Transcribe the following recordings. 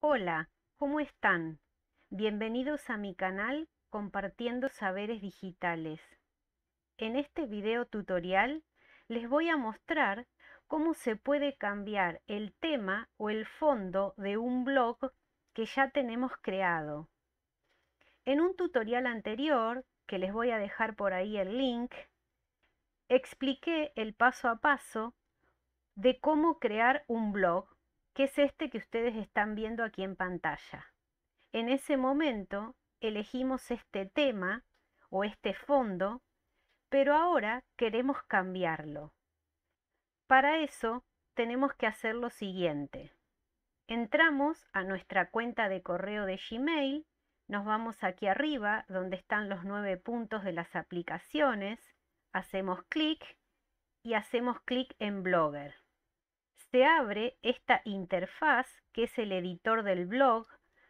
Hola, ¿cómo están? Bienvenidos a mi canal Compartiendo Saberes Digitales. En este video tutorial les voy a mostrar cómo se puede cambiar el tema o el fondo de un blog que ya tenemos creado. En un tutorial anterior, que les voy a dejar por ahí el link, expliqué el paso a paso de cómo crear un blog que es este que ustedes están viendo aquí en pantalla. En ese momento elegimos este tema o este fondo, pero ahora queremos cambiarlo. Para eso tenemos que hacer lo siguiente. Entramos a nuestra cuenta de correo de Gmail, nos vamos aquí arriba donde están los nueve puntos de las aplicaciones, hacemos clic y hacemos clic en Blogger se abre esta interfaz que es el editor del blog,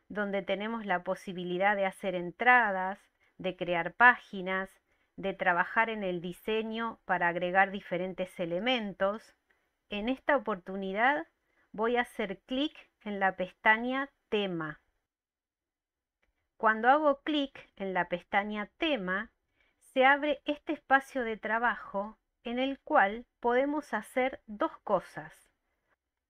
donde tenemos la posibilidad de hacer entradas, de crear páginas, de trabajar en el diseño para agregar diferentes elementos. En esta oportunidad voy a hacer clic en la pestaña Tema. Cuando hago clic en la pestaña Tema, se abre este espacio de trabajo en el cual podemos hacer dos cosas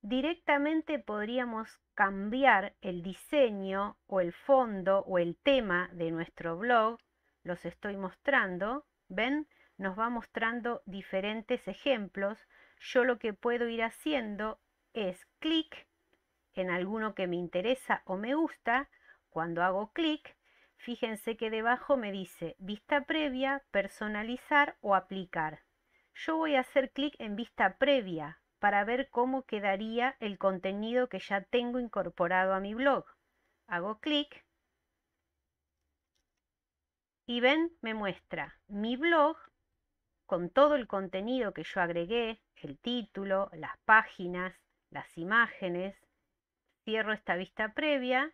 directamente podríamos cambiar el diseño o el fondo o el tema de nuestro blog. Los estoy mostrando. ¿Ven? Nos va mostrando diferentes ejemplos. Yo lo que puedo ir haciendo es clic en alguno que me interesa o me gusta. Cuando hago clic, fíjense que debajo me dice vista previa, personalizar o aplicar. Yo voy a hacer clic en vista previa para ver cómo quedaría el contenido que ya tengo incorporado a mi blog. Hago clic y ven, me muestra mi blog con todo el contenido que yo agregué, el título, las páginas, las imágenes. Cierro esta vista previa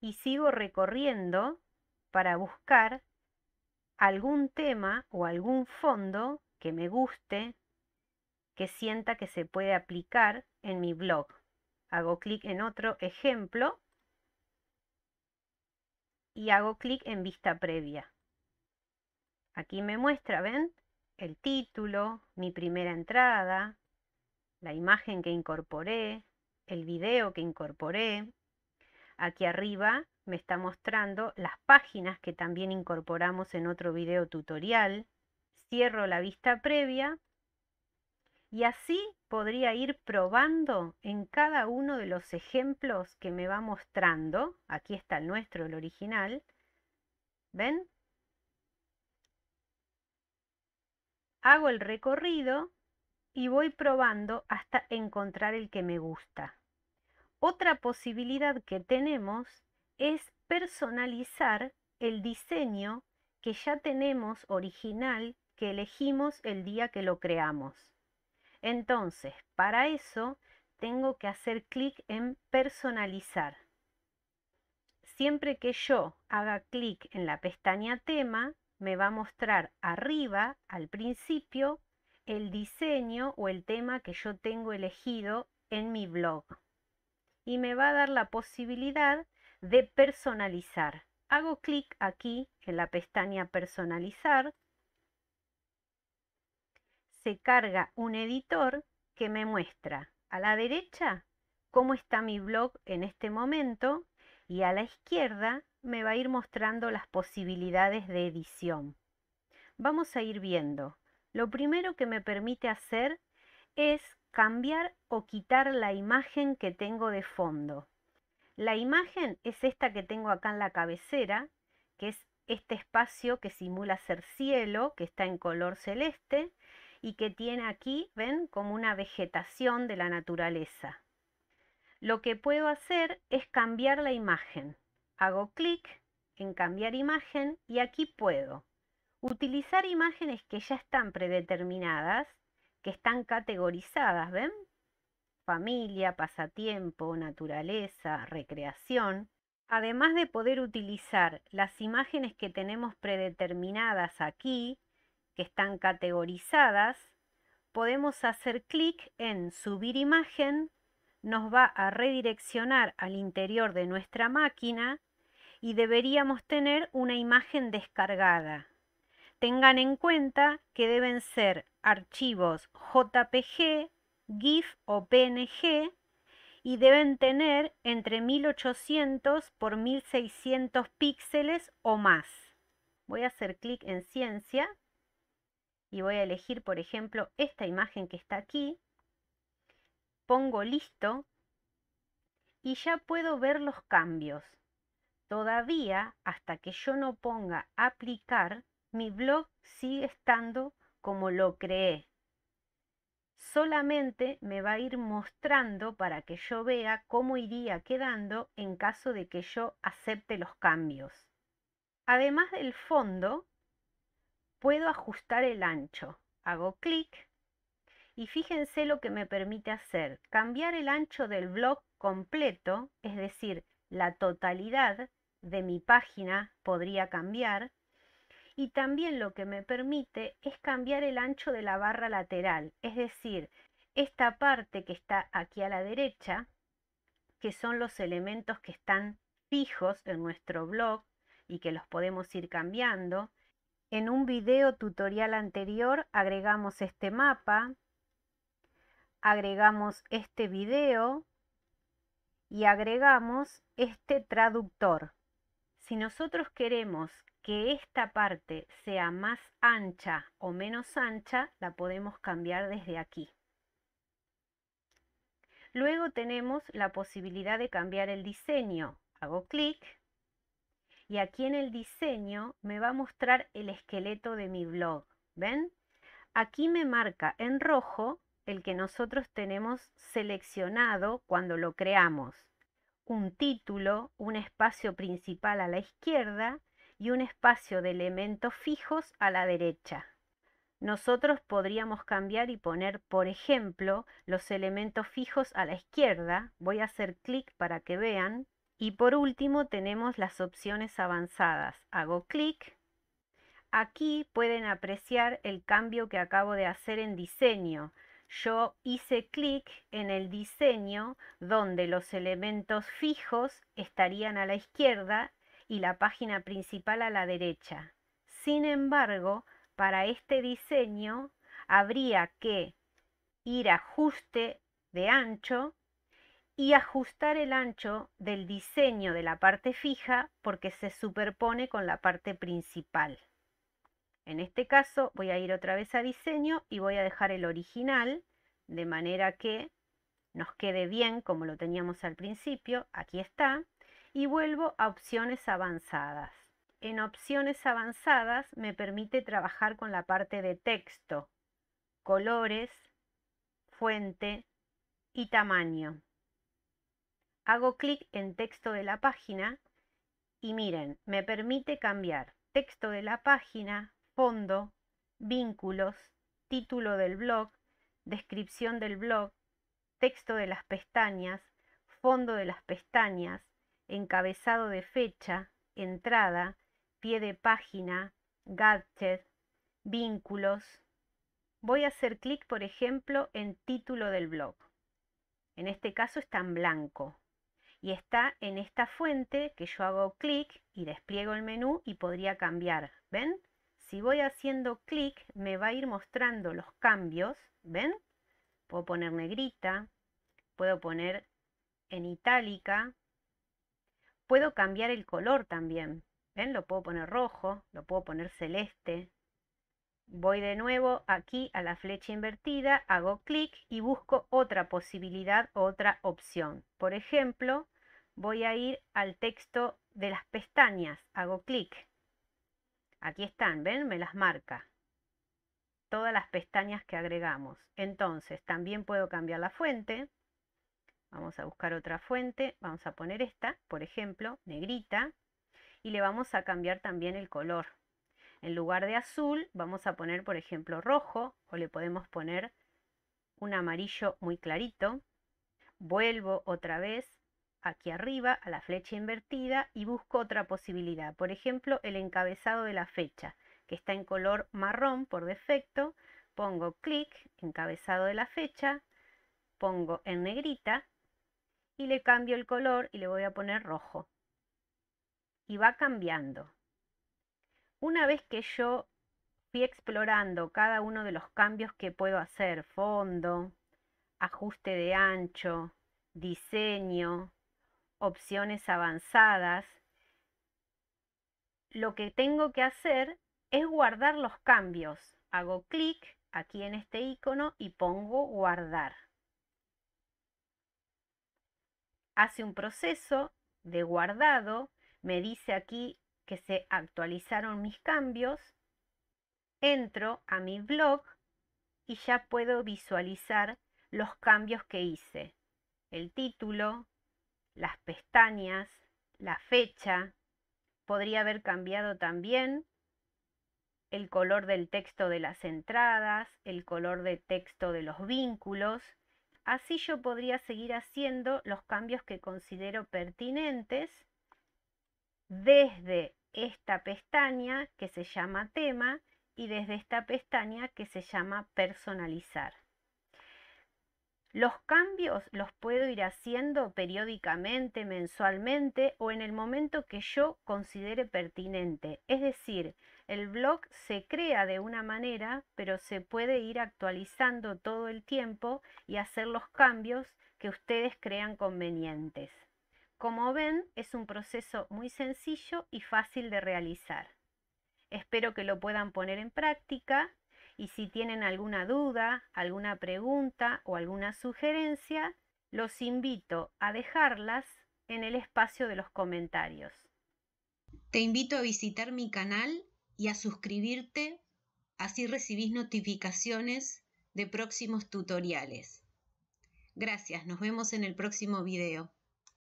y sigo recorriendo para buscar algún tema o algún fondo que me guste que sienta que se puede aplicar en mi blog. Hago clic en otro ejemplo y hago clic en vista previa. Aquí me muestra, ¿ven? El título, mi primera entrada, la imagen que incorporé, el video que incorporé. Aquí arriba me está mostrando las páginas que también incorporamos en otro video tutorial. Cierro la vista previa y así podría ir probando en cada uno de los ejemplos que me va mostrando. Aquí está el nuestro, el original. ¿Ven? Hago el recorrido y voy probando hasta encontrar el que me gusta. Otra posibilidad que tenemos es personalizar el diseño que ya tenemos original que elegimos el día que lo creamos. Entonces, para eso tengo que hacer clic en personalizar. Siempre que yo haga clic en la pestaña tema, me va a mostrar arriba, al principio, el diseño o el tema que yo tengo elegido en mi blog. Y me va a dar la posibilidad de personalizar. Hago clic aquí en la pestaña personalizar se carga un editor que me muestra a la derecha cómo está mi blog en este momento y a la izquierda me va a ir mostrando las posibilidades de edición. Vamos a ir viendo. Lo primero que me permite hacer es cambiar o quitar la imagen que tengo de fondo. La imagen es esta que tengo acá en la cabecera, que es este espacio que simula ser cielo, que está en color celeste, y que tiene aquí, ven, como una vegetación de la naturaleza. Lo que puedo hacer es cambiar la imagen. Hago clic en cambiar imagen y aquí puedo utilizar imágenes que ya están predeterminadas, que están categorizadas, ¿ven? Familia, pasatiempo, naturaleza, recreación. Además de poder utilizar las imágenes que tenemos predeterminadas aquí, que están categorizadas, podemos hacer clic en Subir imagen, nos va a redireccionar al interior de nuestra máquina y deberíamos tener una imagen descargada. Tengan en cuenta que deben ser archivos JPG, GIF o PNG y deben tener entre 1800 por 1600 píxeles o más. Voy a hacer clic en ciencia y voy a elegir, por ejemplo, esta imagen que está aquí. Pongo listo y ya puedo ver los cambios. Todavía, hasta que yo no ponga aplicar, mi blog sigue estando como lo creé. Solamente me va a ir mostrando para que yo vea cómo iría quedando en caso de que yo acepte los cambios. Además del fondo, puedo ajustar el ancho. Hago clic y fíjense lo que me permite hacer. Cambiar el ancho del blog completo, es decir, la totalidad de mi página podría cambiar. Y también lo que me permite es cambiar el ancho de la barra lateral, es decir, esta parte que está aquí a la derecha, que son los elementos que están fijos en nuestro blog y que los podemos ir cambiando, en un video tutorial anterior agregamos este mapa, agregamos este video y agregamos este traductor. Si nosotros queremos que esta parte sea más ancha o menos ancha, la podemos cambiar desde aquí. Luego tenemos la posibilidad de cambiar el diseño. Hago clic y aquí en el diseño me va a mostrar el esqueleto de mi blog. ¿Ven? Aquí me marca en rojo el que nosotros tenemos seleccionado cuando lo creamos. Un título, un espacio principal a la izquierda y un espacio de elementos fijos a la derecha. Nosotros podríamos cambiar y poner, por ejemplo, los elementos fijos a la izquierda. Voy a hacer clic para que vean. Y por último tenemos las opciones avanzadas. Hago clic. Aquí pueden apreciar el cambio que acabo de hacer en diseño. Yo hice clic en el diseño donde los elementos fijos estarían a la izquierda y la página principal a la derecha. Sin embargo, para este diseño habría que ir a ajuste de ancho y ajustar el ancho del diseño de la parte fija porque se superpone con la parte principal. En este caso voy a ir otra vez a diseño y voy a dejar el original de manera que nos quede bien como lo teníamos al principio. Aquí está. Y vuelvo a opciones avanzadas. En opciones avanzadas me permite trabajar con la parte de texto, colores, fuente y tamaño. Hago clic en texto de la página y miren, me permite cambiar texto de la página, fondo, vínculos, título del blog, descripción del blog, texto de las pestañas, fondo de las pestañas, encabezado de fecha, entrada, pie de página, gadget, vínculos. Voy a hacer clic, por ejemplo, en título del blog. En este caso está en blanco y está en esta fuente que yo hago clic y despliego el menú y podría cambiar. ¿Ven? Si voy haciendo clic me va a ir mostrando los cambios. ¿Ven? Puedo poner negrita, puedo poner en itálica, puedo cambiar el color también. ¿Ven? Lo puedo poner rojo, lo puedo poner celeste. Voy de nuevo aquí a la flecha invertida, hago clic y busco otra posibilidad, otra opción. Por ejemplo, voy a ir al texto de las pestañas. Hago clic. Aquí están, ¿ven? Me las marca. Todas las pestañas que agregamos. Entonces, también puedo cambiar la fuente. Vamos a buscar otra fuente. Vamos a poner esta, por ejemplo, negrita. Y le vamos a cambiar también el color. En lugar de azul, vamos a poner, por ejemplo, rojo. O le podemos poner un amarillo muy clarito. Vuelvo otra vez aquí arriba a la flecha invertida y busco otra posibilidad. Por ejemplo, el encabezado de la fecha, que está en color marrón por defecto. Pongo clic, encabezado de la fecha, pongo en negrita y le cambio el color y le voy a poner rojo. Y va cambiando. Una vez que yo fui explorando cada uno de los cambios que puedo hacer, fondo, ajuste de ancho, diseño, opciones avanzadas, lo que tengo que hacer es guardar los cambios. Hago clic aquí en este icono y pongo guardar. Hace un proceso de guardado, me dice aquí que se actualizaron mis cambios, entro a mi blog y ya puedo visualizar los cambios que hice. El título, las pestañas, la fecha, podría haber cambiado también el color del texto de las entradas, el color de texto de los vínculos. Así yo podría seguir haciendo los cambios que considero pertinentes desde esta pestaña que se llama tema y desde esta pestaña que se llama personalizar. Los cambios los puedo ir haciendo periódicamente, mensualmente o en el momento que yo considere pertinente. Es decir, el blog se crea de una manera, pero se puede ir actualizando todo el tiempo y hacer los cambios que ustedes crean convenientes. Como ven, es un proceso muy sencillo y fácil de realizar. Espero que lo puedan poner en práctica y si tienen alguna duda, alguna pregunta o alguna sugerencia, los invito a dejarlas en el espacio de los comentarios. Te invito a visitar mi canal y a suscribirte, así recibís notificaciones de próximos tutoriales. Gracias, nos vemos en el próximo video.